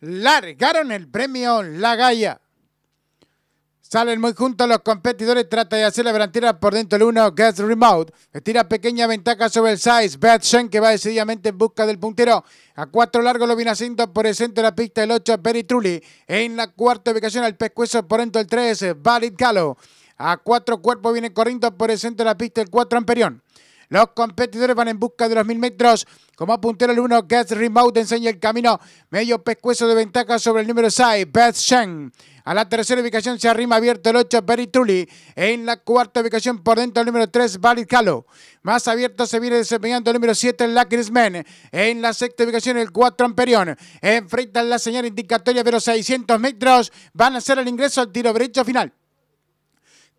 largaron el premio La Gaia! Salen muy juntos los competidores, trata de hacer la delantera por dentro del 1, Gets Remote. Estira pequeña ventaja sobre el size, Bad Shen que va decididamente en busca del puntero. A 4 largos lo viene haciendo por el centro de la pista el 8, Perry Trulli. En la cuarta ubicación al pescuezo por dentro el 3, Valid Gallo. A 4 cuerpos viene corriendo por el centro de la pista el 4, Amperión. Los competidores van en busca de los mil metros. Como puntero el 1, Guest Remote enseña el camino. Medio pescuezo de ventaja sobre el número 6, Beth Shen. A la tercera ubicación se arrima abierto el 8, Berry Tully. En la cuarta ubicación por dentro el número 3, Valid Calo. Más abierto se viene desempeñando el número 7, Lacris Men. En la sexta ubicación el 4, Amperión. Enfrentan la señal indicatoria pero los 600 metros. Van a hacer el ingreso al tiro derecho final.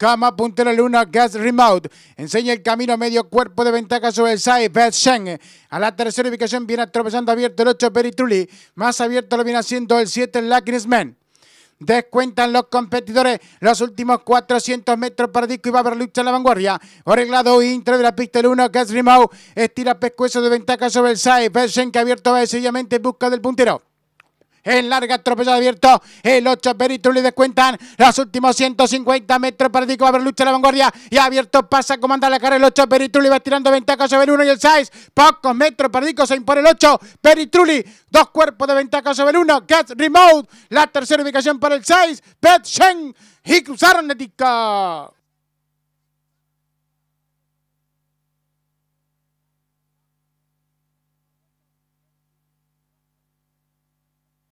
Cama, puntero, luna, gas remote. Enseña el camino medio cuerpo de ventaja sobre el side. Beth A la tercera ubicación viene atropellando abierto el 8 Perituli. Más abierto lo viene haciendo el 7 Lacknisman. Descuentan los competidores los últimos 400 metros para Disco y va a haber lucha en la vanguardia. Oreglado intro de la pista Luna, 1, Gas Remote. Estira pescuezo de ventaja sobre el side. Beth que abierto va decididamente en busca del puntero. En larga, atropellado abierto. El 8, peritrulli descuentan los últimos 150 metros para Dico. Va a haber lucha la vanguardia. Y abierto pasa, comanda la cara, el 8. Peritrulli va tirando ventaja sobre el 1 y el 6. Pocos metros para Dico. Se impone el 8. Peritulli. dos cuerpos de ventaja sobre el 1. Gets Remote. La tercera ubicación para el 6. Pet Shen. Y cruzaron